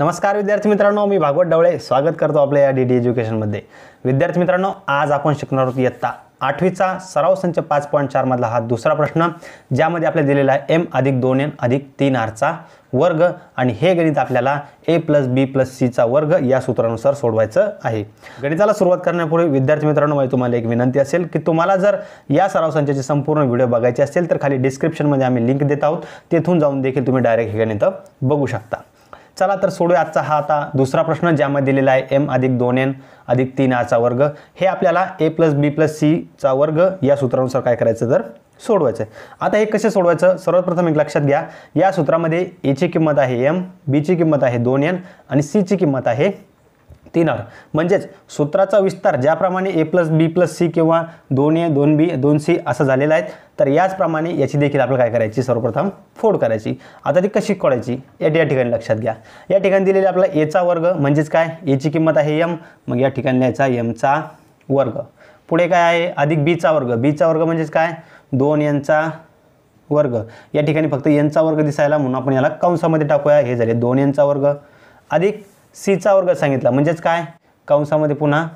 नमस्कार विद्यार्थी मित्रांनो मी भागवत डवळे स्वागत करतो आपल्या या डी डी एज्युकेशनमध्ये विद्यार्थी मित्रांनो आज आपण शिकणार आहोत इयत्ता आठवीचा सराव संच पाच पॉईंट चारमधला हा दुसरा प्रश्न ज्यामध्ये आपल्याला दिलेला आहे एम अधिक दोन एन अधिक तीन आरचा वर्ग आणि हे गणित आपल्याला ए प्लस बी प्लस सीचा वर्ग या सूत्रानुसार सोडवायचं आहे गणिताला सुरुवात करण्यापूर्वी विद्यार्थी मित्रांनो माझी तुम्हाला एक विनंती असेल की तुम्हाला जर या सराव संचाचे संपूर्ण व्हिडिओ बघायचे असेल तर खाली डिस्क्रिप्शनमध्ये आम्ही लिंक देत आहोत तेथून जाऊन देखील तुम्ही डायरेक्ट हे गणित बघू शकता चला तर सोडूया आजचा हा आता दुसरा प्रश्न ज्यामध्ये दिलेला आहे एम अधिक दोन एन अधिक तीन आचा वर्ग हे आपल्याला ए प्लस बी प्लस सीचा वर्ग या सूत्रानुसार काय करायचं तर सोडवायचं आहे आता हे कसे सोडवायचं सर्वप्रथम एक लक्षात घ्या या सूत्रामध्ये एची किंमत आहे एम बीची किंमत आहे दोन एन आणि सीची किंमत आहे तीन आर म्हणजेच सूत्राचा विस्तार ज्याप्रमाणे A plus B plus C किंवा दोन ए दोन बी दोन सी असं झालेलं आहे तर याचप्रमाणे याची देखील आपल्याला काय करायची सर्वप्रथम फोड करायची आता ती कशी कळायची या या ठिकाणी लक्षात घ्या या ठिकाणी दिलेला आपला एचा वर्ग म्हणजेच काय एची किंमत आहे एम मग या ठिकाणी याचा एमचा वर्ग पुढे काय आहे अधिक बीचा वर्ग बीचा वर्ग म्हणजेच काय दोन यांचा वर्ग या ठिकाणी फक्त यांचा वर्ग दिसायला म्हणून आपण याला कंसामध्ये टाकूया हे झाले दोन यांचा वर्ग अधिक सीचा वर्ग सांगितला म्हणजेच काय कंसामध्ये पुन्हा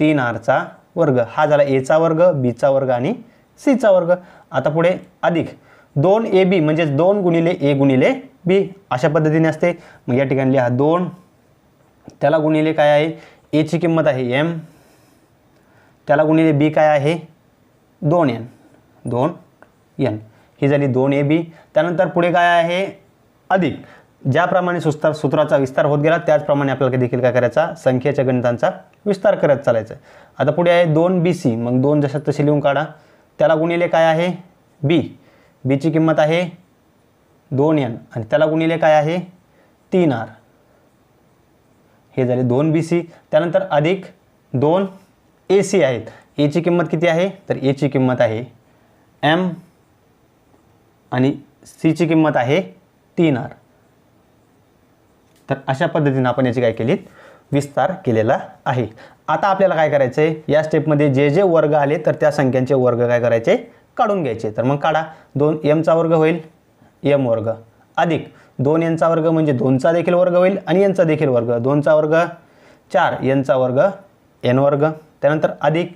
तीन आरचा वर्ग हा झाला एचा वर्ग बीचा वर्ग आणि सीचा वर्ग आता पुढे अधिक दोन ए बी म्हणजेच दोन गुणिले ए गुणिले बी अशा पद्धतीने असते मग या ठिकाणी लिहा दोन त्याला गुणिले काय आहे एची किंमत आहे एम त्याला गुणिले बी काय आहे दोन एन दोन एन ही झाली दोन ए बी त्यानंतर पुढे काय आहे अधिक ज्याप्रमाणे सुस्तार सूत्राचा विस्तार होत गेला त्याचप्रमाणे आपल्याला देखील काय करायचा संख्येच्या गणितांचा विस्तार करत चालायचा आता पुढे आहे दोन बी सी मग दोन जशात तसे लिहून काढा त्याला गुणिले काय आहे बी बीची किंमत आहे दोन एन आणि त्याला गुणिले काय आहे तीन आर हे झाले दोन बी सी त्यानंतर अधिक दोन ए सी आहेत एची किंमत किती आहे तर एची किंमत आहे एम आणि सीची किंमत आहे तीन आर तर अशा पद्धतीनं आपण याची काय केलीत विस्तार केलेला आहे आता आपल्याला काय करायचं आहे या स्टेपमध्ये जे जे वर्ग आले तर त्या संख्यांचे वर्ग काय करायचे काढून घ्यायचे तर मग काढा दोन एमचा वर्ग होईल एम वर्ग अधिक दोन यांचा वर्ग म्हणजे दोनचा देखील वर्ग होईल आणि यांचा देखील वर्ग दोनचा वर्ग चार यांचा वर्ग एन वर्ग त्यानंतर अधिक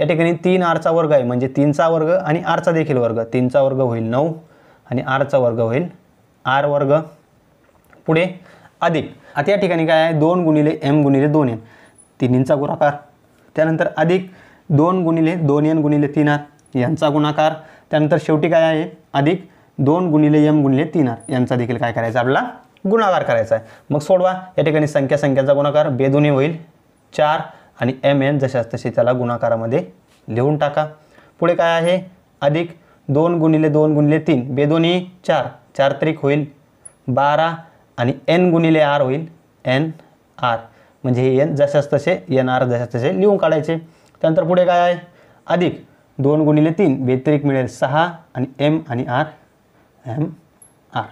या ठिकाणी तीन आरचा वर्ग आहे म्हणजे तीनचा वर्ग आणि आरचा देखील वर्ग तीनचा वर्ग होईल नऊ आणि आरचा वर्ग होईल आर वर्ग पुढे अधिक आता या ठिकाणी काय आहे दोन गुणिले एम गुणिले दोन एन तिन्हींचा गुणाकार त्यानंतर अधिक दोन गुणिले दोन एन गुणिले तीन आर यांचा गुणाकार त्यानंतर शेवटी काय आहे अधिक दोन गुणिले एम गुणिले तीन आर यांचा देखील काय करायचा आपला गुणाकार करायचा आहे मग सोडवा या ठिकाणी संख्या संख्याचा गुणाकार बेदोन्ही होईल चार आणि एम एन जशाच तसे त्याला गुणाकारामध्ये लिहून टाका पुढे काय आहे अधिक दोन गुणिले दोन गुणिले तीन बेदोनी चार चार त्रिक होईल बारा आणि एन गुणिले आर होईल एन आर म्हणजे हे एन जशाच तसे एन आर जशाच तसे लिहून काढायचे त्यानंतर पुढे काय आहे अधिक दोन गुणिले तीन व्यतिरिक्त मिळेल सहा आणि एम आणि आर एम आर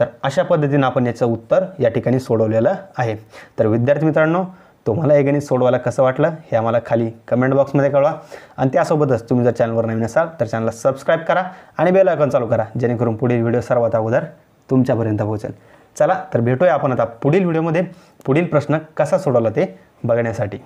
तर अशा पद्धतीनं आपण याचं उत्तर या ठिकाणी सोडवलेलं आहे तर विद्यार्थी मित्रांनो तुम्हाला हे गणित सोडवायला कसं वाटलं हे आम्हाला खाली कमेंट बॉक्समध्ये कळवा आणि त्यासोबतच तुम्ही जर चॅनलवर नवीन असाल तर चॅनलला सबस्क्राईब करा आणि बेल आयकॉन चालू करा जेणेकरून पुढील व्हिडिओ सर्वात अगोदर तुमच्यापर्यंत पोहोचेल चला तर भेटूया आपण आता पुढील व्हिडिओमध्ये पुढील प्रश्न कसा सोडवला ते बघण्यासाठी